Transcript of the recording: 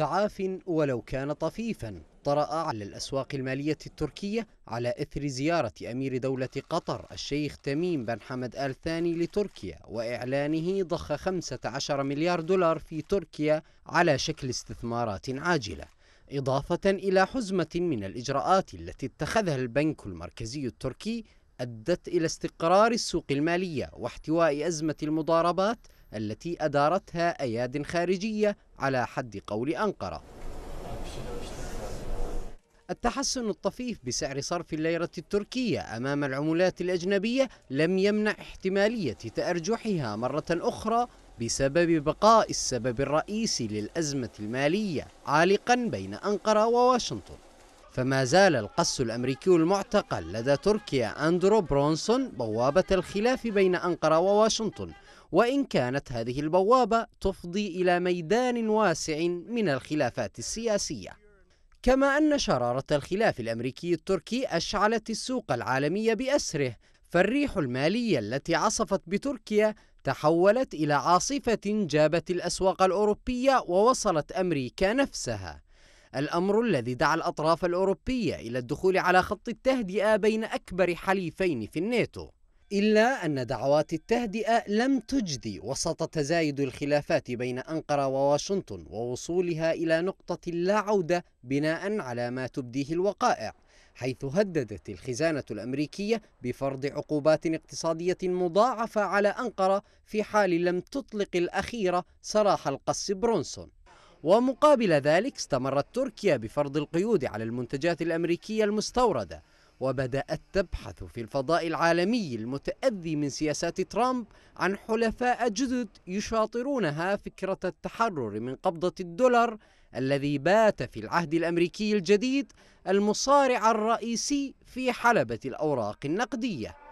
تعاف ولو كان طفيفا طرأ على الأسواق المالية التركية على إثر زيارة أمير دولة قطر الشيخ تميم بن حمد آل ثاني لتركيا وإعلانه ضخ 15 مليار دولار في تركيا على شكل استثمارات عاجلة إضافة إلى حزمة من الإجراءات التي اتخذها البنك المركزي التركي أدت إلى استقرار السوق المالية واحتواء أزمة المضاربات التي أدارتها أياد خارجية على حد قول أنقرة التحسن الطفيف بسعر صرف الليرة التركية أمام العملات الأجنبية لم يمنع احتمالية تأرجحها مرة أخرى بسبب بقاء السبب الرئيسي للأزمة المالية عالقا بين أنقرة وواشنطن فما زال القس الأمريكي المعتقل لدى تركيا أندرو برونسون بوابة الخلاف بين أنقرة وواشنطن وإن كانت هذه البوابة تفضي إلى ميدان واسع من الخلافات السياسية كما أن شرارة الخلاف الأمريكي التركي أشعلت السوق العالمية بأسره فالريح المالية التي عصفت بتركيا تحولت إلى عاصفة جابت الأسواق الأوروبية ووصلت أمريكا نفسها الأمر الذي دعا الأطراف الأوروبية إلى الدخول على خط التهدئة بين أكبر حليفين في الناتو إلا أن دعوات التهدئة لم تجدي وسط تزايد الخلافات بين أنقرة وواشنطن ووصولها إلى نقطة لا عودة بناء على ما تبديه الوقائع حيث هددت الخزانة الأمريكية بفرض عقوبات اقتصادية مضاعفة على أنقرة في حال لم تطلق الأخيرة سراح القص برونسون ومقابل ذلك استمرت تركيا بفرض القيود على المنتجات الأمريكية المستوردة وبدأت تبحث في الفضاء العالمي المتأذي من سياسات ترامب عن حلفاء جدد يشاطرونها فكرة التحرر من قبضة الدولار الذي بات في العهد الأمريكي الجديد المصارع الرئيسي في حلبة الأوراق النقدية